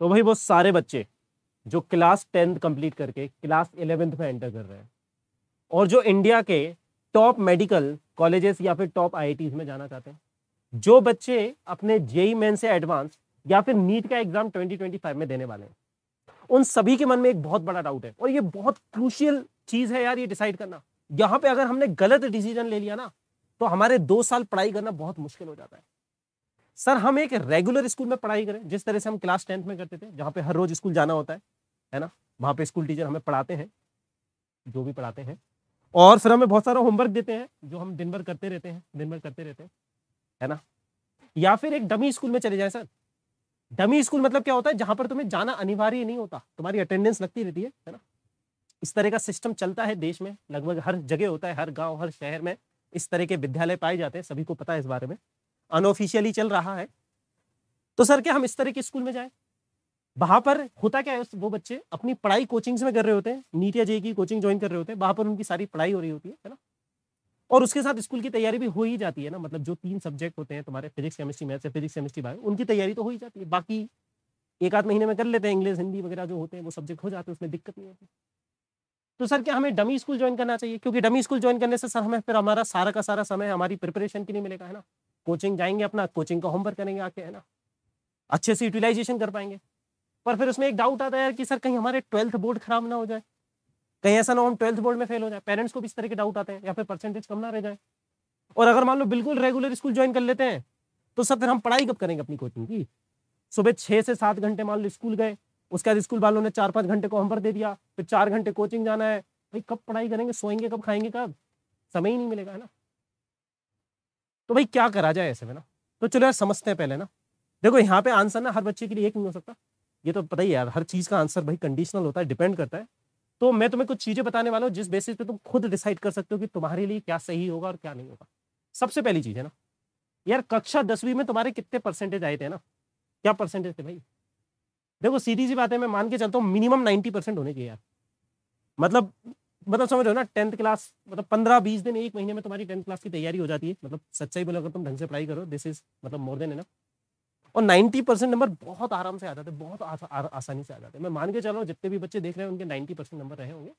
तो भाई वो सारे बच्चे जो क्लास टेंथ कंप्लीट करके क्लास इलेवेंथ में एंटर कर रहे हैं और जो इंडिया के टॉप मेडिकल कॉलेजेस या फिर टॉप आई में जाना चाहते हैं जो बच्चे अपने जेई मेन से एडवांस या फिर नीट का एग्जाम 2025 में देने वाले हैं उन सभी के मन में एक बहुत बड़ा डाउट है और ये बहुत क्रूशियल चीज है यार ये डिसाइड करना यहाँ पे अगर हमने गलत डिसीजन ले लिया ना तो हमारे दो साल पढ़ाई करना बहुत मुश्किल हो जाता है सर हम एक रेगुलर स्कूल में पढ़ाई करें जिस तरह से हम क्लास टेंथ में करते थे जहाँ पे हर रोज स्कूल जाना होता है है ना वहाँ पे स्कूल टीचर हमें पढ़ाते हैं जो भी पढ़ाते हैं और फिर हमें बहुत सारा होमवर्क देते हैं जो हम दिन भर करते रहते हैं दिन भर करते रहते हैं है ना या फिर एक डमी स्कूल में चले जाए सर डमी स्कूल मतलब क्या होता है जहाँ पर तुम्हें जाना अनिवार्य नहीं होता तुम्हारी अटेंडेंस लगती रहती है है ना इस तरह का सिस्टम चलता है देश में लगभग हर जगह होता है हर गाँव हर शहर में इस तरह के विद्यालय पाए जाते हैं सभी को पता है इस बारे में अनऑफिशियली चल रहा है तो सर क्या हम इस तरह के स्कूल में जाए वहां पर होता क्या है वो बच्चे अपनी पढ़ाई कोचिंग्स में कर रहे होते हैं नीट या जे की कोचिंग ज्वाइन कर रहे होते हैं वहां पर उनकी सारी पढ़ाई हो रही होती है है ना और उसके साथ स्कूल की तैयारी भी हो ही जाती है ना मतलब जो तीन सब्जेक्ट होते हैं तुम्हारे physics chemistry maths physics chemistry bio उनकी तैयारी तो हो ही जाती है बाकी एक आध महीने में कर लेते हैं इंग्लिश हिंदी वगैरह जो होते हैं वो सब्जेक्ट हो जाते हैं उसमें दिक्कत नहीं होती तो सर क्या हमें डमी स्कूल ज्वाइन करना चाहिए क्योंकि डमी स्कूल ज्वाइन करने से सर हमें फिर हमारा सारा का सारा समय हमारी प्रिपरेशन के लिए मिलेगा है ना कोचिंग जाएंगे अपना कोचिंग का होमवर्क करेंगे आके है ना अच्छे से यूटिलाइजेशन कर पाएंगे पर फिर उसमें एक डाउट आता है यार कि सर कहीं हमारे ट्वेल्थ बोर्ड खराब ना हो जाए कहीं ऐसा ना हो हम ट्वेल्थ बोर्ड में फेल हो जाए पेरेंट्स को भी इस तरह के डाउट आते हैं या फिर परसेंटेज कम ना रह जाए और अगर मान लो बिल्कुल रेगुलर स्कूल ज्वाइन कर लेते हैं तो सर फिर हम पढ़ाई कब करेंगे अपनी कोचिंग की सुबह छः से सात घंटे मान लो स्कूल गए उसके बाद स्कूल वालों ने चार पाँच घंटे को होमवर्क दे दिया फिर चार घंटे कोचिंग जाना है भाई कब पढ़ाई करेंगे सोएंगे कब खाएंगे कब समय ही नहीं मिलेगा है ना तो भाई क्या करा जाए ऐसे में ना तो चलो यार समझते हैं पहले ना देखो यहाँ पे आंसर ना हर बच्चे के लिए एक नहीं हो सकता ये तो पता ही यार हर चीज़ का आंसर भाई कंडीशनल होता है डिपेंड करता है तो मैं तुम्हें कुछ चीज़ें बताने वाला हूँ जिस बेसिस पे तुम खुद डिसाइड कर सकते हो कि तुम्हारे लिए क्या सही होगा और क्या नहीं होगा सबसे पहली चीज़ है ना यार कक्षा दसवीं में तुम्हारे कितने परसेंटेज आए थे ना क्या परसेंटेज थे भाई देखो सीधी सी बात है मैं मान के चलता हूँ मिनिमम नाइन्टी परसेंट होने चाहिए यार मतलब मतलब समझो ना टेंथ क्लास मतलब पंद्रह बीस दिन एक महीने में तुम्हारी टेंथ क्लास की तैयारी हो जाती है मतलब सच्चाई बोलो अगर तुम ढंग से पढ़ाई करो दिस इज मतलब मोर देन ना और नाइन्टी परसेंट नंबर बहुत आराम से आ जाते हैं बहुत आ, आ, आसानी से आ जाते हैं मैं मान के चल रहा हूँ जितने भी बच्चे देख रहे हैं उनके नाइन्टी परसेंट नंबर रहे होंगे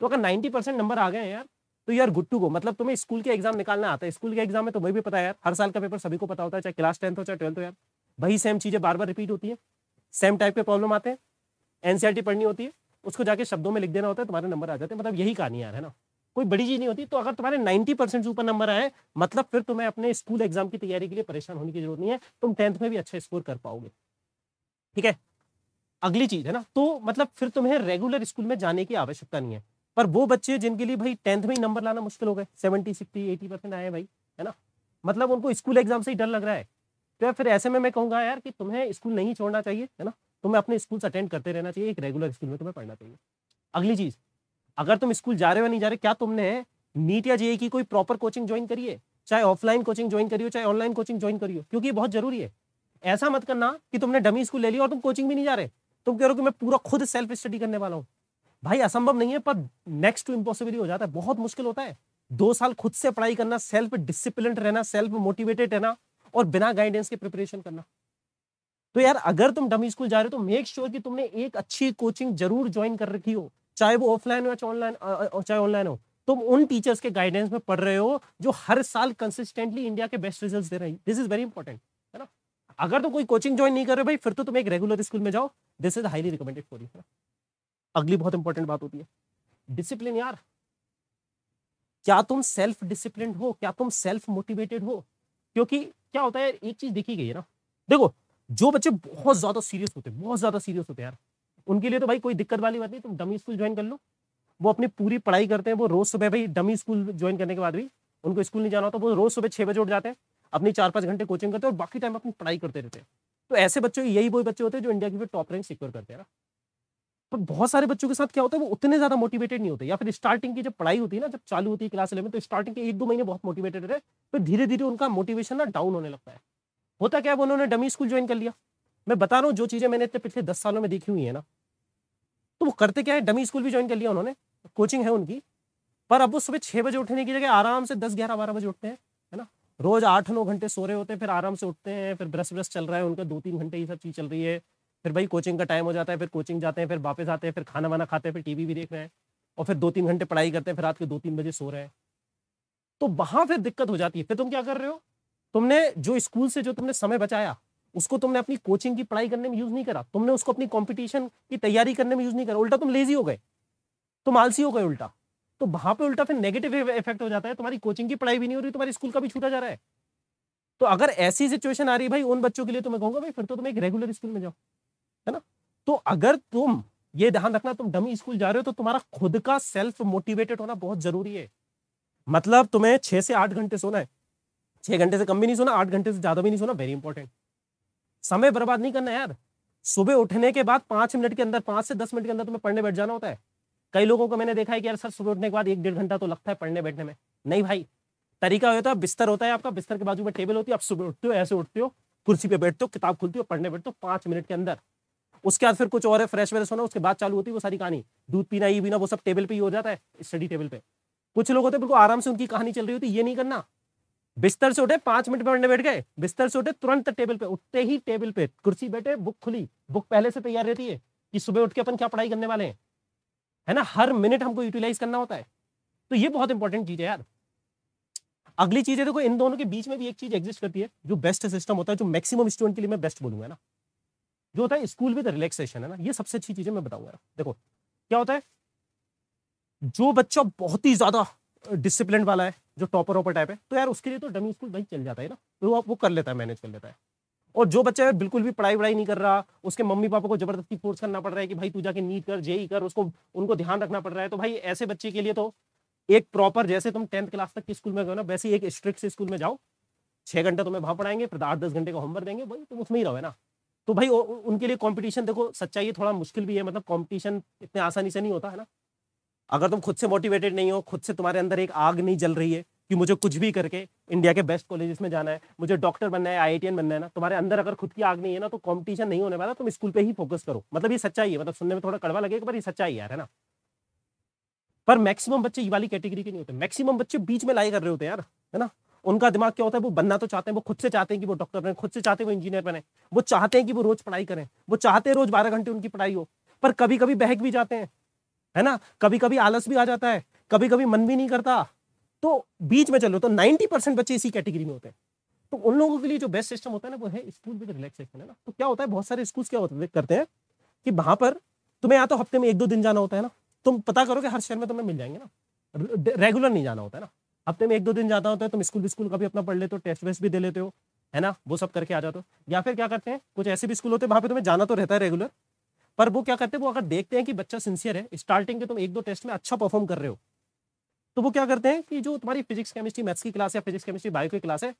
तो अगर नाइन्टी परसेंट नंबर आ गए हैं यार तो यार टू गो मतलब तुम्हें स्कूल के एग्जाम निकालना आता है स्कूल के एग्जाम में तुम्हें भी पता है यार हर साल का पेपर सभी को पता होता है चाहे क्लास टेंथ हो चाहे ट्वेल्थ हो यार वही सेम चीज़ें बार बार रिपीट होती है सेम टाइप के प्रॉब्लम आते हैं एनसीआर e पढ़नी होती है उसको जाके शब्दों में लिख देना होता है तुम्हारे नंबर आ जाते हैं मतलब यही कहानी यार है ना कोई बड़ी चीज नहीं होती तो अगर तुम्हारे 90 परसेंट से ऊपर नंबर आए मतलब फिर तुम्हें अपने स्कूल एग्जाम की तैयारी के लिए परेशान होने की जरूरत नहीं है तुम टेंथ में भी अच्छा स्कोर कर पाओगे ठीक है अगली चीज है ना तो मतलब फिर तुम्हें रेगुलर स्कूल में जाने की आवश्यकता नहीं है पर वो बच्चे जिनके लिए भाई टेंथ में ही नंबर लाना मुश्किल हो गए सेवेंटी सिक्सटी एटी परसेंट आए भाई है ना मतलब उनको स्कूल एग्जाम से ही डर लग रहा है तो फिर ऐसे में मैं कहूंगा यार कि तुम्हें स्कूल नहीं छोड़ना चाहिए है ना तुम्हें तो अपने स्कूल्स अटेंड करते रहना चाहिए एक रेगुलर स्कूल में तुम्हें पढ़ना चाहिए अगली चीज अगर तुम स्कूल जा रहे हो नहीं जा रहे क्या तुमने नीट या जेई की कोई प्रॉपर कोचिंग ज्वाइन करिए चाहे ऑफलाइन कोचिंग ज्वाइन करियो चाहे ऑनलाइन कोचिंग ज्वाइन करियो क्योंकि ये बहुत जरूरी है ऐसा मत करना कि तुमने डमी स्कूल ले लिया और तुम कोचिंग भी नहीं जा रहे तुम कह रहे हो कि मैं पूरा खुद सेल्फ स्टडी करने वाला हूँ भाई असंभव नहीं है पर नेक्स्ट टू इम्पॉसिबिल हो जाता है बहुत मुश्किल होता है दो साल खुद से पढ़ाई करना सेल्फ डिसिप्लिन रहना सेल्फ मोटिवेटेड रहना और बिना गाइडेंस के प्रिपरेशन करना तो यार अगर तुम डमी स्कूल जा रहे हो तो मेक श्योर sure कि तुमने एक अच्छी कोचिंग जरूर ज्वाइन कर रखी हो चाहे वो ऑफलाइन हो ऑनलाइन चाहे ऑनलाइन हो तुम उन टीचर्स के गाइडेंस में पढ़ रहे हो जो हर साल कंसिस्टेंटली इंडिया के बेस्ट रिजल्ट दे रही दिस इज वेरी इंपॉर्टेंट है ना अगर तुम कोई कोचिंग ज्वाइन नहीं कर रहे भाई फिर तो तुम एक रेगुलर स्कूल में जाओ this is highly recommended for you अगली बहुत इंपॉर्टेंट बात होती है डिसिप्लिन यार क्या तुम सेल्फ डिसिप्लिन हो क्या तुम सेल्फ मोटिवेटेड हो क्योंकि क्या होता है एक चीज देखी गई है ना देखो जो बच्चे बहुत ज्यादा सीरियस होते हैं बहुत ज्यादा सीरियस होते हैं यार उनके लिए तो भाई कोई दिक्कत वाली बात नहीं तुम डमी स्कूल ज्वाइन कर लो वो अपनी पूरी पढ़ाई करते हैं वो रोज सुबह भाई डमी स्कूल ज्वाइन करने के बाद भी उनको स्कूल नहीं जाना होता वो रोज सुबह छह बजे उठ जाते हैं अपनी चार पाँच घंटे कोचिंग करते हैं और बाकी टाइम अपनी पढ़ाई करते रहते हैं तो ऐसे बच्चों यही वो बच्चे होते हैं जो इंडिया की टॉप रैंक सिक्योर करते हैं पर बहुत सारे बच्चों के साथ क्या होता है वो उतने ज्यादा मोटिवेटेड नहीं होते या फिर स्टार्टिंग की जब पढ़ाई होती है ना जब चालू होती है क्लास इलेवन तो स्टार्टिंग के एक दो महीने बहुत मोटिवेटेड रहे फिर धीरे धीरे उनका मोटिवेशन ना डाउन होने लगता है होता क्या है उन्होंने डमी स्कूल ज्वाइन कर लिया मैं बता रहा हूँ जो चीज़ें मैंने इतने पिछले दस सालों में देखी हुई है ना तो वो करते क्या है डमी स्कूल भी ज्वाइन कर लिया उन्होंने कोचिंग है उनकी पर अब वो सुबह छह बजे उठने की जगह आराम से दस ग्यारह बारह बजे उठते हैं है ना रोज आठ नौ घंटे सो रहे होते हैं फिर आराम से उठते हैं फिर ब्रश ब्रश चल रहा है उनका दो तीन घंटे ये सब चीज़ चल रही है फिर भाई कोचिंग का टाइम हो जाता है फिर कोचिंग जाते हैं फिर वापस आते हैं फिर खाना वाना खाते हैं फिर टीवी भी देख रहे हैं और फिर दो तीन घंटे पढ़ाई करते हैं फिर रात के दो तीन बजे सो रहे हैं तो वहां फिर दिक्कत हो जाती है फिर तुम क्या कर रहे हो तुमने जो स्कूल से जो तुमने समय बचाया उसको तुमने अपनी कोचिंग की पढ़ाई करने में यूज नहीं करा तुमने उसको अपनी कंपटीशन की तैयारी करने में यूज नहीं करा उल्टा तुम लेजी हो गए तुम आलसी हो गए उल्टा तो वहां पे उल्टा फिर नेगेटिव इफेक्ट हो जाता है तुम्हारी कोचिंग की पढ़ाई भी नहीं हो रही तुम्हारी स्कूल का भी छूटा जा रहा है तो अगर ऐसी सिचुएशन आ रही भाई उन बच्चों के लिए तो मैं कहूंगा भाई फिर तो तुम एक रेगुलर स्कूल में जाओ है ना तो अगर तुम ये ध्यान रखना तुम डमी स्कूल जा रहे हो तो तुम्हारा खुद का सेल्फ मोटिवेटेड होना बहुत जरूरी है मतलब तुम्हें छह से आठ घंटे सोना है छह घंटे से कम भी नहीं सोना आठ घंटे से ज़्यादा भी नहीं सोना वेरी इंपॉर्टेंट समय बर्बाद नहीं करना यार सुबह उठने के बाद पांच मिनट के अंदर पांच से दस मिनट के अंदर तुम्हें पढ़ने बैठ जाना होता है कई लोगों को मैंने देखा है कि यार सर सुबह उठने के बाद एक डेढ़ घंटा तो लगता है पढ़ने बैठने में नहीं भाई तरीका होता है बिस्तर होता है आपका बिस्तर के बाजू में टेबल होती है आप सुबह उठते हो ऐसे उठते हो कुर्सी पे बैठते हो किताब खुलती हो पढ़ने बैठते हो पांच मिनट के अंदर उसके बाद फिर कुछ और है फ्रेश वेश होना उसके बाद चालू होती है वो सारी कहानी दूध पीना ये पीना वो सब टेबल पे ही हो जाता है स्टडी टेबल पे कुछ लोग होते हैं बिल्कुल आराम से उनकी कहानी चल रही होती है ये नहीं करना बिस्तर से उठे पांच मिनट पढ़ने बैठ गए बिस्तर से उठे तुरंत टेबल पे उठते ही टेबल पे कुर्सी बैठे बुक खुली बुक पहले से तैयार रहती है कि सुबह उठ के अपन क्या पढ़ाई करने वाले हैं है ना हर मिनट हमको यूटिलाइज करना होता है तो ये बहुत इंपॉर्टेंट चीज है यार अगली चीज है देखो इन दोनों के बीच में भी एक चीज एग्जिस्ट करती है जो बेस्ट सिस्टम होता है जो मैक्सिमम स्टूडेंट के लिए मैं बेस्ट बोलूंगा ना जो होता है स्कूल विद रिलैक्सेशन है ना ये सबसे अच्छी चीज है मैं बताऊंगा देखो क्या होता है जो बच्चा बहुत ही ज्यादा डिसिप्लिन वाला है जो टॉपर ऑपर टाइप है तो यार उसके लिए तो डमी स्कूल भाई चल जाता है ना तो वो वो कर लेता है मैनेज कर लेता है और जो बच्चा है बिल्कुल भी पढ़ाई वढ़ाई नहीं कर रहा उसके मम्मी पापा को जबरदस्ती फोर्स करना पड़ रहा है कि भाई तू जाके नीट कर जेई कर उसको उनको ध्यान रखना पड़ रहा है तो भाई ऐसे बच्चे के लिए तो एक प्रॉपर जैसे तुम टेंथ क्लास तक के स्कूल में गए ना वैसे एक स्ट्रिक्ट स्कूल में जाओ छह घंटे तुम्हें वहां पढ़ाएंगे फिर आठ दस घंटे का होमवर्क देंगे भाई तुम उसमें ही रहो है ना तो भाई उनके लिए कॉम्पिटिशन देखो सच्चाई थोड़ा मुश्किल भी है मतलब कॉम्पिटिशन इतने आसानी से नहीं होता है ना अगर तुम खुद से मोटिवेटेड नहीं हो खुद से तुम्हारे अंदर एक आग नहीं जल रही है कि मुझे कुछ भी करके इंडिया के बेस्ट कॉलेजेस में जाना है मुझे डॉक्टर बनना है आई बनना है ना तुम्हारे अंदर अगर खुद की आग नहीं है ना तो कॉम्पिटिशन नहीं होने वाला तुम स्कूल पर ही फोकस करो मतलब ये सच्चाई है मतलब सुनने में थोड़ा कड़वा लगेगा पर ये सच्चाई यार है ना पर मैक्सिमम बच्चे ये वाली कैटेगरी के नहीं होते मैक्सिमम बच्चे बीच में लाई कर रहे होते यार है ना उनका दिमाग क्या होता है वो बनना तो चाहते हैं वो खुद से चाहते हैं कि वो डॉक्टर बने खुद से चाहते हैं वो इंजीनियर बने वो चाहते हैं कि वो रोज पढ़ाई करें वो चाहते हैं रोज बारह घंटे उनकी पढ़ाई हो पर कभी कभी बहक भी जाते हैं है ना कभी कभी आलस भी आ जाता है कभी कभी मन भी नहीं करता तो बीच में चलो तो 90 परसेंट बच्चे इसी कैटेगरी में होते हैं तो उन लोगों के लिए जो बेस्ट सिस्टम होता है ना वो है स्कूल विद रिलैक्सेशन है ना तो क्या होता है बहुत सारे स्कूल क्या होते करते हैं कि वहां पर तुम्हें या तो हफ्ते में एक दो दिन जाना होता है ना तुम पता करो कि हर शहर में तुम्हें मिल जाएंगे ना रेगुलर नहीं जाना होता है ना हफ्ते में एक दो दिन जाता होता है तुम स्कूल स्कूल का भी अपना पढ़ लेते हो टेस्ट वेस्ट भी दे लेते हो है ना वो सब करके आ जाते हो या फिर क्या करते हैं कुछ ऐसे भी स्कूल होते हैं वहाँ पे तुम्हें जाना तो रहता है रेगुलर पर वो क्या करते हैं वो अगर देखते हैं कि बच्चा सिंसियर है स्टार्टिंग के तुम एक दो टेस्ट में अच्छा परफॉर्म कर रहे हो तो वो क्या करते हैं कि जो तुम्हारी फिजिक्स केमिस्ट्री मैथ्स की क्लास या फिजिक्स केमिस्ट्री बायो की क्लास है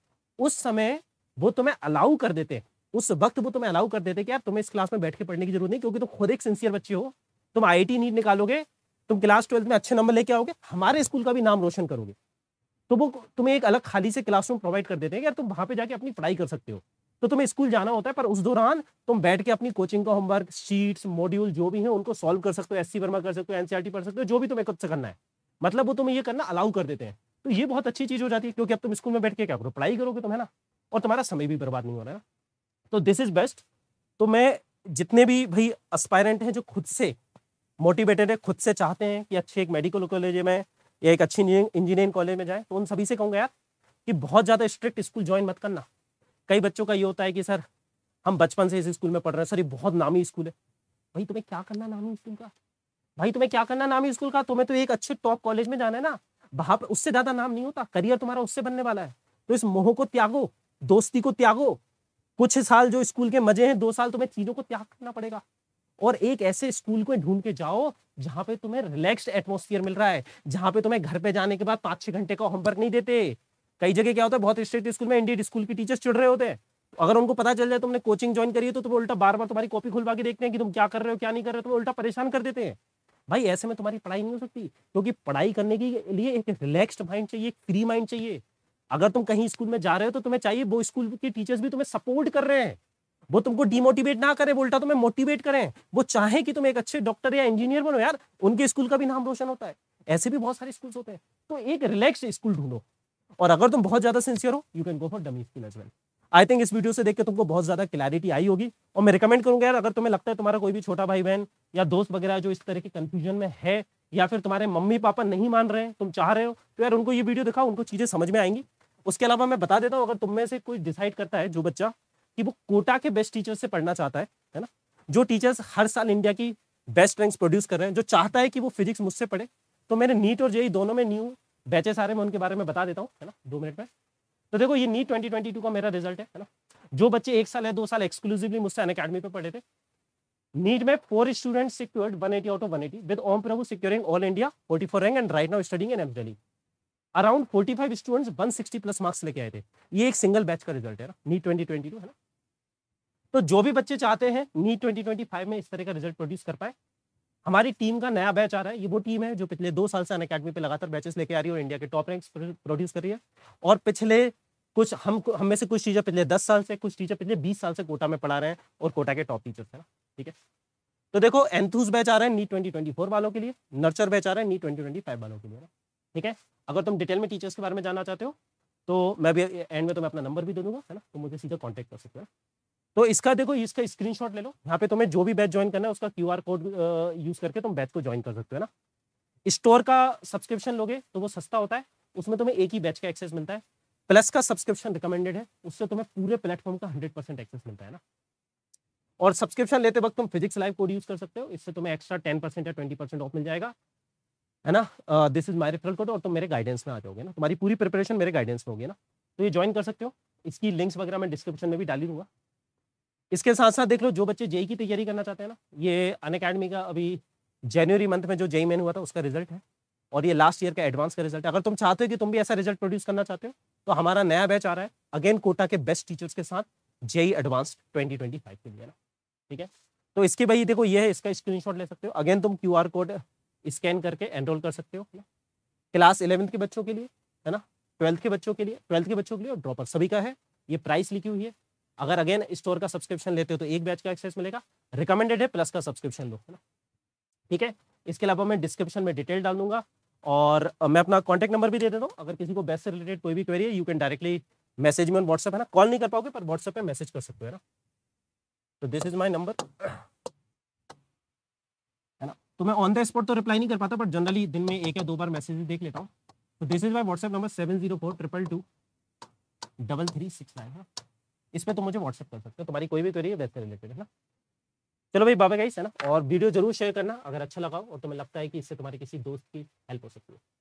उस समय वो तुम्हें अलाउ कर देते हैं उस वक्त वो तुम्हें अलाउ कर देते हैं कि यार तुम्हें इस क्लास में बैठ के पढ़ने की जरूरत नहीं क्योंकि तुम खुद एक सिंसियर बच्चे हो तुम आई नीट निकालोगे तुम क्लास ट्वेल्थ में अच्छे नंबर लेके आओगे हमारे स्कूल का भी नाम रोशन करोगे तो वो तुम्हें एक अलग खाली से क्लासरूम प्रोवाइड कर देते हैं यार तुम वहां पे जाके अपनी पढ़ाई कर सकते हो तो तुम्हें स्कूल जाना होता है पर उस दौरान तुम बैठ के अपनी कोचिंग का होमवर्क शीट्स मॉड्यूल जो भी है उनको सॉल्व कर सकते हो एस वर्मा कर सकते हो एनसीआर e पढ़ सकते हो जो भी तुम्हें खुद से करना है मतलब वो तुम्हें ये करना अलाउ कर देते हैं तो ये बहुत अच्छी चीज हो जाती है क्योंकि अब तुम स्कूल में बैठ के क्या करो पढ़ाई करोगे तुम है ना और तुम्हारा समय भी बर्बाद नहीं हो रहा है ना तो दिस इज बेस्ट तो मैं जितने भी भाई अस्पायरेंट हैं जो खुद से मोटिवेटेड है खुद से चाहते हैं कि अच्छे एक मेडिकल कॉलेज में या एक अच्छी इंजीनियरिंग कॉलेज में जाए तो उन सभी से कहूँगा यार कि बहुत ज़्यादा स्ट्रिक्ट स्कूल ज्वाइन मत करना कई बच्चों का ये होता है कि सर हम बचपन से इस स्कूल में पढ़ रहे हैं सर ये बहुत नामी स्कूल है भाई तुम्हें क्या करना नामी स्कूल का भाई तुम्हें क्या करना नामी स्कूल का तुम्हें तो एक अच्छे टॉप कॉलेज में जाना है ना वहां पर उससे ज्यादा नाम नहीं होता करियर तुम्हारा उससे बनने वाला है तो इस मोह को त्यागो दोस्ती को त्यागो कुछ साल जो स्कूल के मजे हैं दो साल तुम्हें चीजों को त्याग करना पड़ेगा और एक ऐसे स्कूल को ढूंढ के जाओ जहां पे तुम्हें रिलैक्स्ड एटमोसफियर मिल रहा है जहां पे तुम्हें घर पे जाने के बाद पांच छह घंटे का होमवर्क नहीं देते कई जगह क्या होता है बहुत स्ट्रिक्ट स्कूल में इंडियन स्कूल के टीचर्स चिड़ रहे होते हैं अगर उनको पता चल जाए तुमने कोचिंग ज्वाइन करी है तो तुम उल्टा बार बार तुम्हारी कॉपी खुलवा के देखते हैं कि तुम क्या कर रहे हो क्या नहीं कर रहे हो तुम्हें उल्टा परेशान कर देते हैं भाई ऐसे में तुम्हारी पढ़ाई नहीं हो सकती क्योंकि पढ़ाई करने के लिए एक रिलैक्स्ड माइंड चाहिए एक फ्री माइंड चाहिए अगर तुम कहीं स्कूल में जा रहे हो तो तुम्हें चाहिए वो स्कूल के टीचर्स भी तुम्हें सपोर्ट कर रहे हैं वो तुमको डिमोटिवेट ना करें उल्टा तुम्हें मोटिवेट करें वो चाहे कि तुम एक अच्छे डॉक्टर या इंजीनियर बनो यार उनके स्कूल का भी नाम रोशन होता है ऐसे भी बहुत सारे स्कूल्स होते हैं तो एक रिलैक्स स्कूल ढूंढो और अगर तुम बहुत ज्यादा सिंसियर हो you can go for dummy school as well I think इस वीडियो से देख के तुमको बहुत ज्यादा क्लैरिटी आई होगी और मैं रिकमेंड करूंगा यार अगर तुम्हें लगता है तुम्हारा कोई भी छोटा भाई बहन या दोस्त वगैरह जो इस तरह के कंफ्यूजन में है या फिर तुम्हारे मम्मी पापा नहीं मान रहे हैं तुम चाह रहे हो तो यार उनको ये वीडियो दिखाओ उनको चीजें समझ में आएंगी उसके अलावा मैं बता देता हूँ अगर तुम में से कोई डिसाइड करता है जो बच्चा कि वो कोटा के बेस्ट टीचर से पढ़ना चाहता है है ना जो टीचर्स हर साल इंडिया की बेस्ट रैंक्स प्रोड्यूस कर रहे हैं जो चाहता है कि वो फिजिक्स मुझसे पढ़े तो मैंने नीट और जेई e e दोनों में न्यू बैचेस आ रहे हैं मैं उनके बारे में बता देता हूँ है ना दो मिनट में तो देखो ये नीट ट्वेंटी का मेरा रिजल्ट है ना जो बच्चे एक साल या दो साल एक्सक्लूसिवली मुझसे अन अकेडमी पढ़े थे नीट में four student secured eighty out of eighty with Om Prabhu securing all India four rank and right now studying in AIIMS Delhi around 45 students sixty plus marks लेके आए थे ये एक सिंगल बैच का रिजल्ट है नीट ट्वेंटी 2022 है ना तो जो भी बच्चे चाहते हैं ट्वेंटी 2025 e e में इस तरह का रिजल्ट प्रोड्यूस कर पाए हमारी टीम का नया बैच आ रहा है ये वो टीम है जो पिछले दो साल से अन अकेडमी पर लगातार बैचेस लेके आ रही है और इंडिया के टॉप रैंक्स प्रोड्यूस कर रही है और पिछले कुछ हम हम में से कुछ टीचर पिछले दस साल से कुछ टीचर पिछले बीस साल से कोटा में पढ़ा रहे हैं और कोटा के टॉप टीचर्स है ना ठीक है तो देखो एंथूस बैच e आ रहा है नी ट्वेंटी ट्वेंटी फोर वालों के लिए नर्चर बैच आ रहा है नी ट्वेंटी ट्वेंटी फाइव वालों के लिए ठीक है अगर तुम डिटेल में टीचर्स के बारे में जानना चाहते हो तो मैं भी एंड में तुम्हें अपना नंबर भी दे दूंगा है ना तो मुझे सीधा कॉन्टेक्ट कर सकते हो तो इसका देखो इसका स्क्रीन ले लो यहाँ पे तुम्हें जो भी बैच ज्वाइन करना है उसका क्यू कोड यूज करके तुम बैच को ज्वाइन कर सकते हो ना स्टोर का सब्सक्रिप्शन लोगे तो वो सस्ता होता है उसमें तुम्हें एक ही बैच का एक्सेस मिलता है प्लस का सब्सक्रिप्शन रिकमेंडेड है उससे तुम्हें पूरे प्लेटफॉर्म का हंड्रेड परसेंट एक्सेस मिलता है ना और सब्सक्रिप्शन लेते वक्त तुम फिजिक्स लाइव कोड यूज कर सकते हो इससे तुम्हें एक्स्ट्रा टेन परसेंट या ट्वेंटी परसेंट ऑफ मिल जाएगा है ना this is my referral code और तुम मेरे गाइडेंस में आ जाओगे ना तुम्हारी पूरी प्रिपरेशन मेरे गाइडेंस में होगी ना तो ये ज्वाइन कर सकते हो इसकी लिंक्स वगैरह मैं डिस्क्रिप्शन में भी डाली दूंगा इसके साथ साथ देख लो जो बच्चे जेई e की तैयारी करना चाहते हैं ना ये अन का अभी जनवरी मंथ में जो जेई मेन e हुआ था उसका रिजल्ट है और ये लास्ट ईयर का एडवांस का रिजल्ट है अगर तुम चाहते हो कि तुम भी ऐसा रिजल्ट प्रोड्यूस करना चाहते हो तो हमारा नया बैच आ रहा है अगेन कोटा के बेस्ट टीचर्स के साथ जेई एडवांस ट्वेंटी के लिए ना ठीक है तो इसके भाई देखो ये है इसका स्क्रीन ले सकते हो अगेन तुम क्यू कोड स्कैन करके एनरोल कर सकते हो ना क्लास इलेवेंथ के बच्चों के लिए है ना ट्वेल्थ के बच्चों के लिए ट्वेल्थ के बच्चों के लिए ड्रॉपर सभी का है ये प्राइस लिखी हुई है अगर अगेन स्टोर का सब्सक्रिप्शन लेते हो तो एक बैच का एक्सेस मिलेगा रिकमेंडेड है प्लस का सब्सक्रिप्शन लो है ना ठीक है इसके अलावा मैं डिस्क्रिप्शन में डिटेल डाल दूंगा और मैं अपना कॉन्टैक्ट नंबर भी दे देता हूँ अगर किसी को बेस्ट से रिलेटेड कोई भी क्वेरी है यू कैन डायरेक्टली मैसेज में व्हाट्सएप व्हाट्सअप है ना कॉल नहीं कर पाओगे पर व्हाट्सएप पर मैसेज कर सकते हो ना तो दिस इज माई नंबर तो मैं ऑन द स्पॉट तो रिप्लाई नहीं कर पाता बट जनरली दिन में एक या दो बार मैसेज देख लेता हूँ तो this is my WhatsApp number seven zero four triple two double three six nine इस पर तुम मुझे व्हाट्सअप कर सकते हो तुम्हारी कोई भी क्वेरी है वैसे रिलेटेड है ना चलो भाई बाबा गाइस है ना और वीडियो जरूर शेयर करना अगर अच्छा लगा हो और तुम्हें लगता है कि इससे तुम्हारे किसी दोस्त की हेल्प हो सकती है